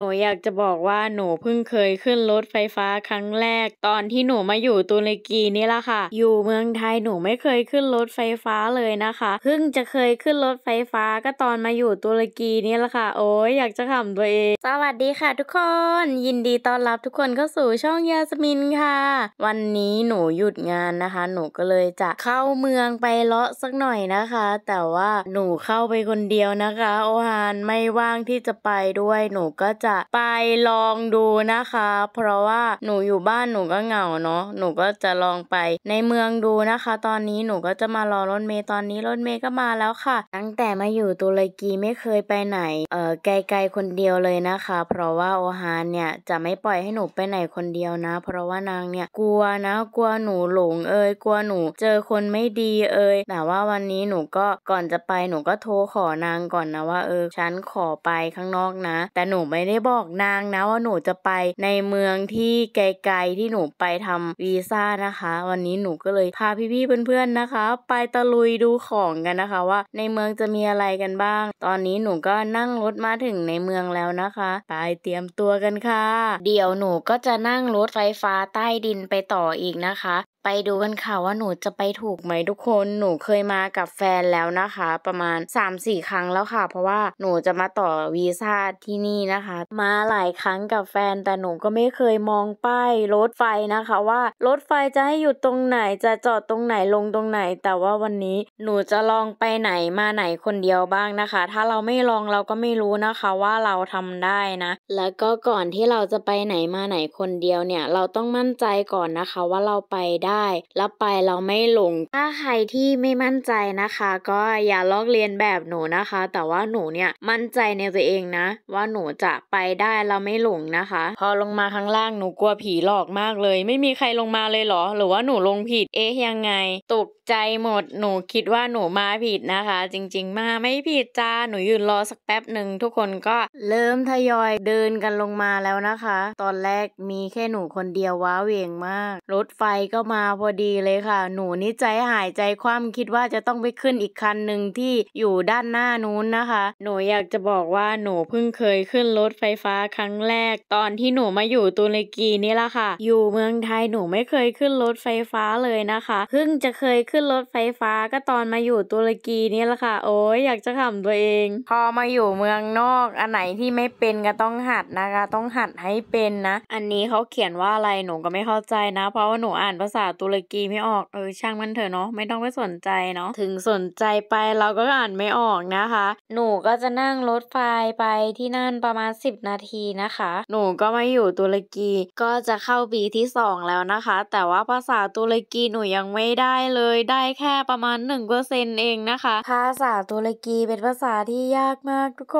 หนูอยากจะบอกว่าหนูเพิ่งเคยขึ้นรถไฟฟ้าครั้งแรกตอนที่หนูมาอยู่ตุรกีนี่แหละค่ะ อยู่เมืองไทยหนูไม่เคยขึ้นรถไฟฟ้าเลยนะคะเพิ่งจะเคยขึ้นรถไฟฟ้าก็ตอนมาอยู่ตุรกีนี่แหละค่ะโอ้ยอยากจะขำตัวเองสวัสดีค่ะทุกคน ยินดีต้อนรับทุกคนเข้าสู่ช่องยาสมินค่ะ วันนี้หนูหยุดงานนะคะ หนูก็เลยจะเข้าเมืองไปเลาะสักหน่อยนะคะ แต่ว่าหนูเข้าไปคนเดียวนะคะ โอฮานไม่ว่างที่จะไปด้วยหนูก็จะะไปลองดูนะคะ เพราะว่าหนูอยู่บ้านหนูก็เหงาเนาะหนูก็จะลองไปในเมืองดูนะคะ ตอนนี้หนูก็จะมารอรถเมย์ตอนนี้รถเมย์ก็มาแล้วค่ะ ตั้งแต่มาอยู่ตุรกีไม่เคยไปไหน เออไกลๆคนเดียวเลยนะคะ เพราะว่าโอฮานเนี่ยจะไม่ปล่อยให้หนูไปไหนคนเดียวนะ เพราะว่านางเนี่ยกลัวนะกลัวหนูหลงเอ่ยกลัวหนูเจอคนไม่ดีเอ่ยแต่ว่าวันนี้หนูก็ก่อนจะไปหนูก็โทรขอนางก่อนนะว่าเออ ฉันขอไปข้างนอกนะ แต่หนูไม่ได้บอกนางนะว่าหนูจะไปในเมืองที่ไกลๆที่หนูไปทำวีซ่านะคะวันนี้หนูก็เลยพาพี่ๆเพื่อน ๆนะคะ ไปตะลุยดูของกันนะคะว่า ในเมืองจะมีอะไรกันบ้าง ตอนนี้หนูก็นั่งรถมาถึงในเมืองแล้วนะคะไปเตรียมตัวกันค่ะ เดี๋ยวหนูก็จะนั่งรถไฟฟ้าใต้ดินไปต่ออีกนะคะไปดูกันค่ะว่าหนูจะไปถูกไหมทุกคนหนูเคยมากับแฟนแล้วนะคะ ประมาณ 3-4 ครั้งแล้วค่ะ เพราะว่าหนูจะมาต่อวีซ่าที่นี่นะคะ มาหลายครั้งกับแฟนแต่หนูก็ไม่เคยมองป้ายรถไฟนะคะ ว่ารถไฟจะให้หยุดตรงไหนจะจอดตรงไหนลงตรงไหน แต่ว่าวันนี้หนูจะลองไปไหนมาไหนคนเดียวบ้างนะคะ ถ้าเราไม่ลองเราก็ไม่รู้นะคะว่าเราทำได้นะแล้วก็ก่อนที่เราจะไปไหนมาไหนคนเดียวเนี่ยเราต้องมั่นใจก่อนนะคะว่าเราไปได้ได้แล้วไปเราไม่หลง ถ้าใครที่ไม่มั่นใจนะคะ ก็อย่าลอกเรียนแบบหนูนะคะ แต่ว่าหนูเนี่ยมั่นใจในตัวเองนะ ว่าหนูจะไปได้เราไม่หลงนะคะ พอลงมาข้างล่างหนูกลัวผีหลอกมากเลย ไม่มีใครลงมาเลยเหรอ หรือว่าหนูลงผิดเอ๊ะยังไงตกใจหมดหนูคิดว่าหนูมาผิดนะคะ จริง ๆ มาไม่ผิดจ้าหนูยืนรอสักแป๊บหนึ่งทุกคนก็เริ่มทยอยเดินกันลงมาแล้วนะคะ ตอนแรกมีแค่หนูคนเดียวว้าเวงมาก รถไฟก็มาาพอดีเลยค่ะ หนูนิจใจหายใจความคิดว่าจะต้องไปขึ้นอีกคันหนึ่งที่อยู่ด้านหน้านู้นนะคะ หนูอยากจะบอกว่าหนูเพิ่งเคยขึ้นรถไฟฟ้าครั้งแรก ตอนที่หนูมาอยู่ตุรกีนี่แหละค่ะ อยู่เมืองไทยหนูไม่เคยขึ้นรถไฟฟ้าเลยนะคะเพิ่งจะเคยขึ้นรถไฟฟ้าก็ตอนมาอยู่ตุรกีนี่แหละค่ะ โอ้ยอยากจะขำตัวเอง พอมาอยู่เมืองนอก อันไหนที่ไม่เป็นก็ต้องหัดนะคะ ต้องหัดให้เป็นนะ อันนี้เขาเขียนว่าอะไรหนูก็ไม่เข้าใจนะ เพราะว่าหนูอ่านภาษาาตุรกีไม่ออกเออช่างมันเถอะเนาะไม่ต้องไปสนใจเนาะถึงสนใจไปเราก็อ่านไม่ออกนะคะ หนูก็จะนั่งรถไฟไปที่นั่นประมาณ 10 นาทีนะคะ หนูก็มาอยู่ตุรกีก็จะเข้าปีที่2แล้วนะคะ แต่ว่าภาษาตุรกีหนูยังไม่ได้เลยได้แค่ประมาณ1%เปอร์เองนะคะ ภาษาตุรกีเป็นภาษาที่ยากมากทุกค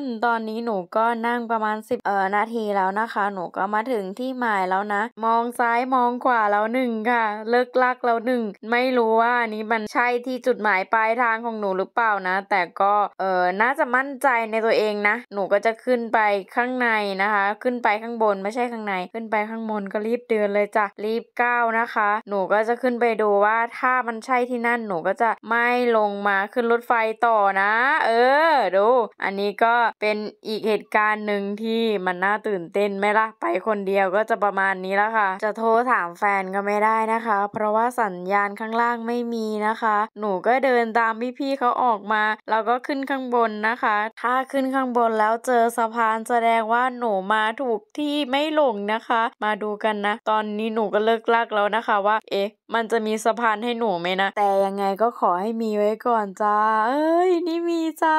นตอนนี้หนูก็นั่งประมาณ10เอ่อนาทีแล้วนะคะ หนูก็มาถึงที่หมายแล้วนะ มองซ้ายมองขวาแล้วหนึ่งค่ะเลิกลักแล้วหนึ่งไม่รู้ว่าอันนี้มันใช่ที่จุดหมายปลายทางของหนูหรือเปล่านะ แต่ก็เออน่าจะมั่นใจในตัวเองนะ หนูก็จะขึ้นไปข้างในนะคะ ขึ้นไปข้างบนไม่ใช่ข้างในขึ้นไปข้างบนก็รีบเดินเลยจ้ะรีบก้าวนะคะหนูก็จะขึ้นไปดูว่าถ้ามันใช่ที่นั่นหนูก็จะไม่ลงมาขึ้นรถไฟต่อนะ เออดู อันนี้ก็เป็นอีกเหตุการณ์หนึ่งที่มันน่าตื่นเต้นไหมล่ะ ไปคนเดียวก็จะประมาณนี้แล้วค่ะ จะโทรถามแฟนก็ไม่ได้ได้นะคะ เพราะว่าสัญญาณข้างล่างไม่มีนะคะ หนูก็เดินตามพี่พี่เขาออกมา แล้วก็ขึ้นข้างบนนะคะ ถ้าขึ้นข้างบนแล้วเจอสะพานแสดงว่าหนูมาถูกที่ไม่หลงนะคะ มาดูกันนะ ตอนนี้หนูก็เลิกลากแล้วนะคะว่าเอ๊ะมันจะมีสะพานให้หนูไหมนะแต่ยังไงก็ขอให้มีไว้ก่อนจ้าเอ้ยนี่มีจ้า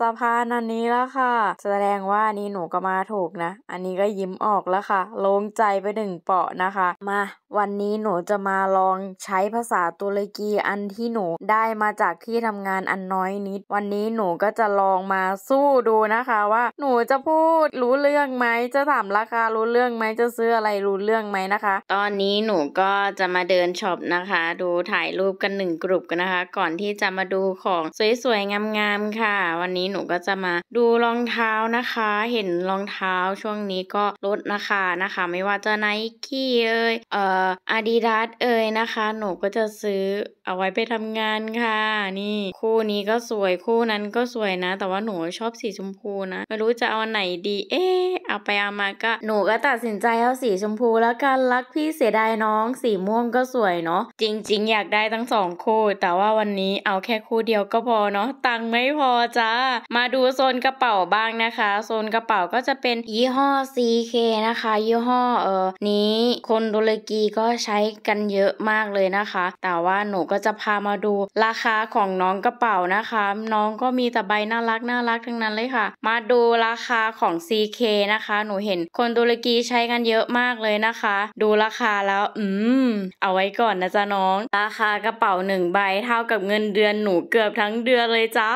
สะพานอันนี้ละค่ะ แสดงว่านี่หนูก็มาถูกนะ อันนี้ก็ยิ้มออกแล้วค่ะโล่งใจไปหนึ่งเปาะนะคะมา วันนี้หนูจะมาลองใช้ภาษาตุรกีอันที่หนูได้มาจากที่ทำงานอันน้อยนิด วันนี้หนูก็จะลองมาสู้ดูนะคะ ว่าหนูจะพูดรู้เรื่องไหมจะถามราคารู้เรื่องไหมจะซื้ออะไรรู้เรื่องไหมนะคะ ตอนนี้หนูก็จะมาเดินช Photoshop นะคะ ดูถ่ายรูปกันหนึ่งกลุ่มกันนะคะ ก่อนที่จะมาดูของสวยๆ งามๆ ค่ะ วันนี้หนูก็จะมาดูรองเท้านะคะ เห็นรองเท้าช่วงนี้ก็ลดนะคะนะคะ ไม่ว่าจะไนกี้เอ่ยเอ่ออาดิดาสเอ่ยนะคะ หนูก็จะซื้อเอาไว้ไปทำงานค่ะ นี่คู่นี้ก็สวยคู่นั้นก็สวยนะ แต่ว่าหนูชอบสีชมพูนะไม่รู้จะเอาอันไหนดีเอ๊เอาไปเอามาก็หนูก็ตัดสินใจเอาสีชมพู แล้วกันรักพี่เสียดายน้องสีม่วงก็สวยเนาะจริง ๆ อยากได้ทั้งสองคู่ แต่ว่าวันนี้เอาแค่คู่เดียวก็พอเนาะตังไม่พอจ้ามาดูโซนกระเป๋าบ้างนะคะโซนกระเป๋าก็จะเป็นยี่ห้อ CK นะคะ ยี่ห้อเออนี้ คนดุรกีก็ใช้กันเยอะมากเลยนะคะ แต่ว่าหนูก็็จะพามาดูราคาของน้องกระเป๋านะคะ น้องก็มีแต่ใบน่ารัก น่ารักทั้งนั้นเลยค่ะ มาดูราคาของ CK นะคะหนูเห็นคนตุรกีใช้กันเยอะมากเลยนะคะ ดูราคาแล้ว อืมเอาไว้ก่อนนะจ๊ะน้อง ราคากระเป๋าหนึ่งใบเท่ากับเงินเดือนหนูเกือบทั้งเดือนเลยจ้า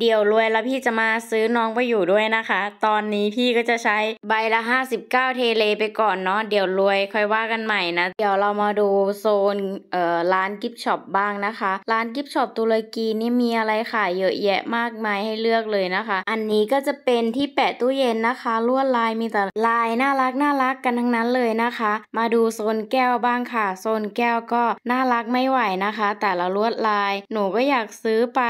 เดี๋ยวรวยแล้วพี่จะมาซื้อน้องไปอยู่ด้วยนะคะ ตอนนี้พี่ก็จะใช้ใบละ 59เทเลไปก่อนเนาะเดี๋ยวรวยค่อยว่ากันใหม่นะ เดี๋ยวเรามาดูโซนเอ่อร้านกิฟช็อปบ้างางนะคะร้านกิฟช็อปตุรกีนี่มีอะไรขายเยอะแยะมากมายให้เลือกเลยนะคะ อันนี้ก็จะเป็นที่แปะตู้เย็นนะคะลวดลายมีแต่ลายน่ารักน่ารักกันทั้งนั้นเลยนะคะ มาดูโซนแก้วบ้างค่ะโซนแก้วก็น่ารักไม่ไหวนะคะ แต่ละลวดลาย หนูก็อยากซื้อไป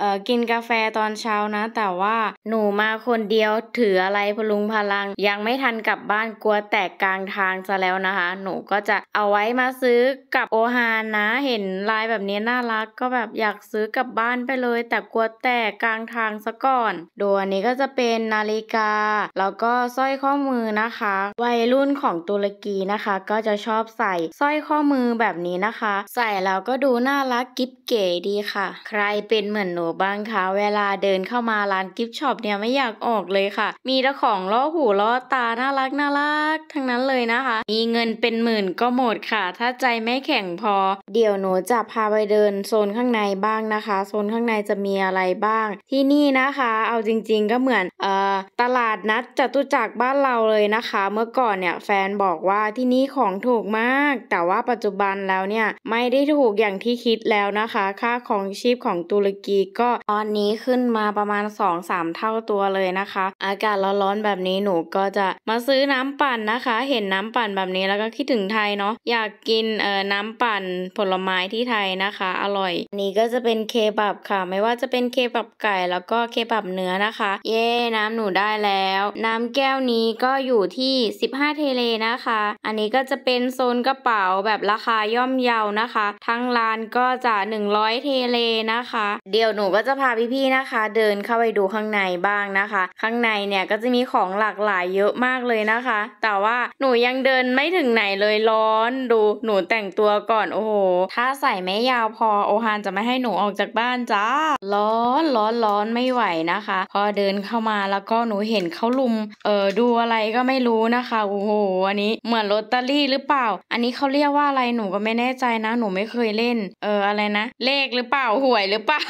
เออกินกาแฟตอนเช้านะแต่ว่าหนูมาคนเดียวถืออะไรพลุงพลัง ยังไม่ทันกลับบ้านกลัวแตกกลางทางซะแล้วนะคะ หนูก็จะเอาไว้มาซื้อกับโอฮานนะ เห็นลายแบบนี้น่ารักก็แบบอยากซื้อกลับบ้านไปเลย แต่กลัวแตกกลางทางซะก่อนดยอันนี้ก็จะเป็นนาฬิกาแล้วก็สร้อยข้อมือนะคะ วัยรุ่นของตุรกีนะคะ ก็จะชอบใส่สร้อยข้อมือแบบนี้นะคะ ใส่แล้วก็ดูน่ารักกิ๊บเก๋ดีค่ะ ใครเป็นเหมือนหนูบ้างคะเวลาเดินเข้ามาร้านกิฟช็อปเนี่ยไม่อยากออกเลยค่ะ มีแต่ของล้อหูล้อตาน่ารักน่ารักทั้งนั้นเลยนะคะ มีเงินเป็นหมื่นก็หมดค่ะ ถ้าใจไม่แข็งพอ เดี๋ยวหนูจะพาไปเดินโซนข้างในบ้างนะคะโซนข้างในจะมีอะไรบ้าง ที่นี่นะคะ เอาจริง ๆก็เหมือนเอ่อตลาดนัดจตุจักรบ้านเราเลยนะคะ เมื่อก่อนเนี่ยแฟนบอกว่าที่นี่ของถูกมาก แต่ว่าปัจจุบันแล้วเนี่ยไม่ได้ถูกอย่างที่คิดแล้วนะคะ ค่าของชีพของตุรกีก็ตอนนี้ขึ้นมาประมาณ2-3เท่าตัวเลยนะคะ อากาศร้อนๆแบบนี้หนูก็จะมาซื้อน้ำปั่นนะคะ เห็นน้ำปั่นแบบนี้แล้วก็คิดถึงไทยเนาะอยากกินเอ่อน้ำปั่นผลไม้ที่ไทยนะนะคะอร่อยอันนี้ก็จะเป็นเคบับค่ะ ไม่ว่าจะเป็นเคบับไก่แล้วก็เคบับเนื้อนะคะ เย่น้ำหนูได้แล้ว น้ำแก้วนี้ก็อยู่ที่ 15เทเลนะคะ อันนี้ก็จะเป็นโซนกระเป๋าแบบราคาย่อมเยาวนะคะ ทั้งร้านก็จะ100เทเลนะคะเดี๋ยวหนูก็จะพาพี่ๆนะคะ เดินเข้าไปดูข้างในบ้างนะคะ ข้างในเนี่ยก็จะมีของหลากหลายเยอะมากเลยนะคะ แต่ว่าหนูยังเดินไม่ถึงไหนเลยร้อน ดูหนูแต่งตัวก่อนโอ้โหถ้าใส่ไม่ยาวพอโอฮานจะไม่ให้หนูออกจากบ้านจ้าร้อนร้อนร้อนไม่ไหวนะคะ พอเดินเข้ามาแล้วก็หนูเห็นเขาลุมเออดูอะไรก็ไม่รู้นะคะโอ้โห อันนี้เหมือนลอตเตอรี่หรือเปล่า อันนี้เขาเรียกว่าอะไรหนูก็ไม่แน่ใจนะ หนูไม่เคยเล่น เอออะไรนะ เลขหรือเปล่าหวยหรือเปล่า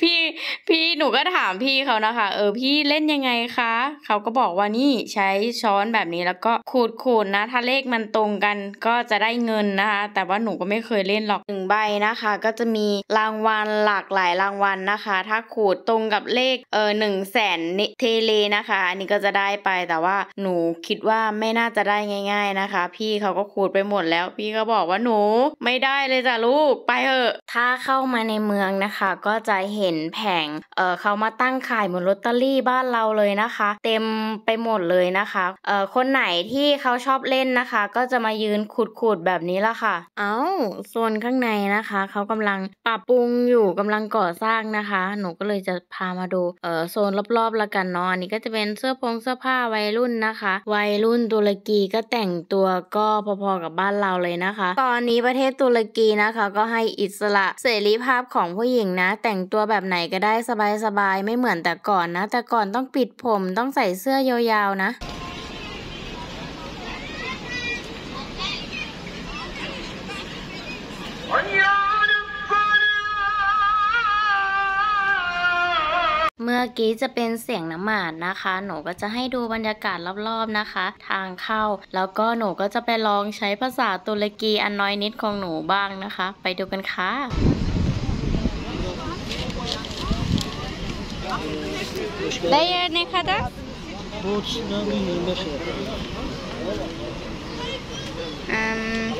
พี่พี่หนูก็ถามพี่เขานะคะ เออ พี่เล่นยังไงคะเขาก็บอกว่านี่ใช้ช้อนแบบนี้แล้วก็ขูดขูดนะ ถ้าเลขมันตรงกันก็จะได้เงินนะคะแต่ว่าหนูก็ไม่เคยเล่นหรอกหนึ่งใบนะคะ ก็จะมีรางวัลหลากหลายรางวัลนะคะถ้าขูดตรงกับเลขเออหนึ่งแสนเทเลนะคะอันนี้ก็จะได้ไปแต่ว่าหนูคิดว่าไม่น่าจะได้ง่าย ๆนะคะ พี่เขาก็ขูดไปหมดแล้ว พี่ก็บอกว่าหนูไม่ได้เลยจ้ะลูกไปเถอะ ถ้าเข้ามาในเมืองนะคะ ก็จะเห็นแผงเออเขามาตั้งขายเหมือนลอตเตอรี่บ้านเราเลยนะคะ เต็มไปหมดเลยนะคะเออคนไหนที่เขาชอบเล่นนะคะ ก็จะมายืนขุดๆแบบนี้ละค่ะ เอา้าส่วนข้างในนะคะเขากำลังปรับปรุงอยู่กำลังก่อสร้างนะคะ หนูก็เลยจะพามาดูเออโซนรอบๆละกันเนาะอันนี้ก็จะเป็นเสื้อพงเสื้อผ้าวัยรุ่นนะคะ วัยรุ่นตุรกีก็แต่งตัวก็พอๆกับบ้านเราเลยนะคะ ตอนนี้ประเทศตุรกีนะคะ ก็ให้อิสระเสรีภาพของผู้หญิงนะแแต่งตัวแบบไหนก็ได้สบายๆไม่เหมือนแต่ก่อนนะ แต่ก่อนต้องปิดผมต้องใส่เสื้อยาวๆนะ เมื่อกี้จะเป็นเสียงน้ำหมาดนะคะ หนูก็จะให้ดูบรรยากาศรอบๆนะคะ ทางเข้า แล้วก็หนูก็จะไปลองใช้ภาษาตุรกีอันน้อยนิดของหนูบ้างนะคะ ไปดูกันค่ะ Değer ne kadar? Bu 30 lira, bu 25 lira. Hmm,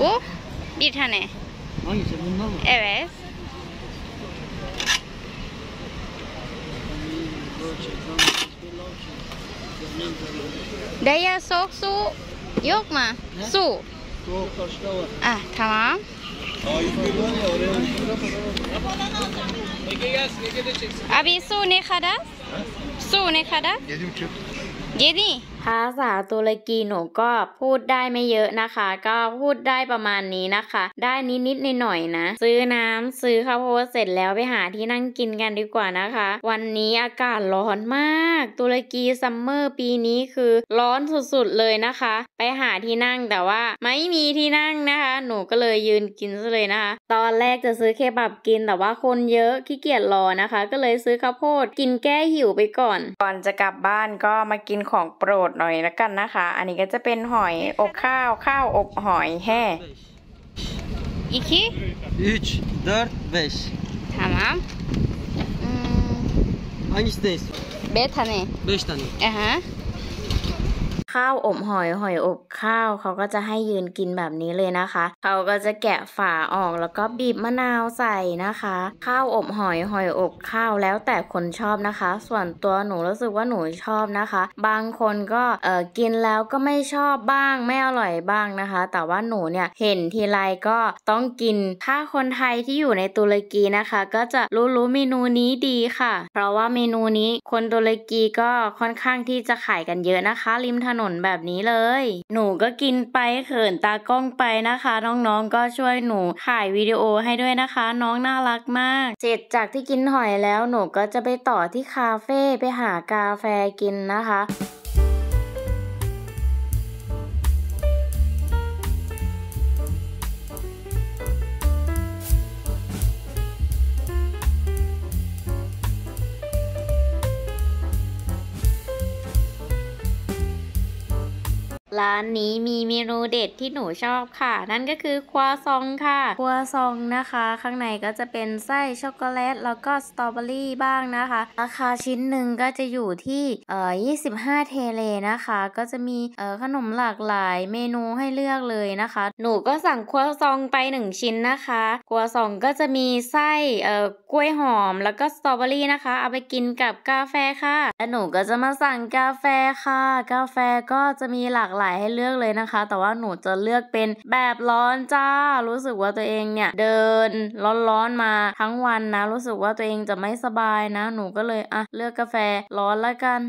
bu bir tane. Hangisi? Bundan mı? Evet. Değer soğuk su yok mu? Ne? Su. Soğuk başka var. Ah, tamam. Abi su ne kadar? Su ne kadar? 7? ภาษาตุรกีหนูก็พูดได้ไม่เยอะนะคะ ก็พูดได้ประมาณนี้นะคะ ได้นิดนิดหน่อยๆนะ ซื้อน้ำซื้อข้าวโพดเสร็จแล้วไปหาที่นั่งกินกันดีกว่านะคะ วันนี้อากาศร้อนมาก ตุรกีซัมเมอร์ปีนี้คือร้อนสุดๆเลยนะคะไปหาที่นั่งแต่ว่าไม่มีที่นั่งนะคะหนูก็เลยยืนกินซะเลยนะคะตอนแรกจะซื้อเคบับกิน แต่ว่าคนเยอะขี้เกียจรอนะคะ ก็เลยซื้อข้าวโพด กินแก้หิวไปก่อน ก่อนจะกลับบ้านก็มากินของโปรดดหน่อยแล้วกันนะคะ อันนี้ก็จะเป็นหอยอบข้าว ข้าว อบหอยแห้อีกที่อีกดอร์เบชทำไมอันนี้สเตสเบสทันเองเบชทันเองอ่าฮะข้าวอบหอยหอยอบข้าวเขาก็จะให้ยืนกินแบบนี้เลยนะคะเขาก็จะแกะฝาออกแล้วก็บีบมะนาวใส่นะคะ ข้าวอบหอยหอยอบข้าวแล้วแต่คนชอบนะคะ ส่วนตัวหนูรู้สึกว่าหนูชอบนะคะ บางคนก็เออกินแล้วก็ไม่ชอบบ้างไม่อร่อยบ้างนะคะ แต่ว่าหนูเนี่ยเห็นทีไรก็ต้องกินถ้าคนไทยที่อยู่ในตุรกีนะคะ ก็จะรู้รู้เมนูนี้ดีค่ะเพราะว่าเมนูนี้คนตุรกีก็ค่อนข้างที่จะขายกันเยอะนะคะริมถนนนนแบบนี้เลย หนูก็กินไปเขินตากล้องไปนะคะ น้องๆก็ช่วยหนูถ่ายวิดีโอให้ด้วยนะคะน้องน่ารักมาก เสร็จจากที่กินหอยแล้วหนูก็จะไปต่อที่คาเฟ่ไปหากาแฟกินนะคะร้านนี้มีเมนูเด็ดที่หนูชอบค่ะ นั่นก็คือควาซองค่ะควาซองนะคะ ข้างในก็จะเป็นไส้ช็อกโกแลตแล้วก็สตรอเบอรี่บ้างนะคะราคาชิ้นหนึ่งก็จะอยู่ที่เอ่อ25เทเลนะคะก็จะมีเอ่อขนมหลากหลายเมนูให้เลือกเลยนะคะ หนูก็สั่งควาซองไป 1 ชิ้นนะคะควาซองก็จะมีไส้เอ่อกล้วยหอมแล้วก็สตรอเบอรี่นะคะเอาไปกินกับกาแฟค่ะแล้วหนูก็จะมาสั่งกาแฟค่ะ กาแฟก็จะมีหลากหลายลายให้เลือกเลยนะคะ แต่ว่าหนูจะเลือกเป็นแบบร้อนจ้า รู้สึกว่าตัวเองเนี่ยเดินร้อนๆมาทั้งวันนะ รู้สึกว่าตัวเองจะไม่สบายนะ หนูก็เลยอ่ะ เลือกกาแฟร้อนละกัน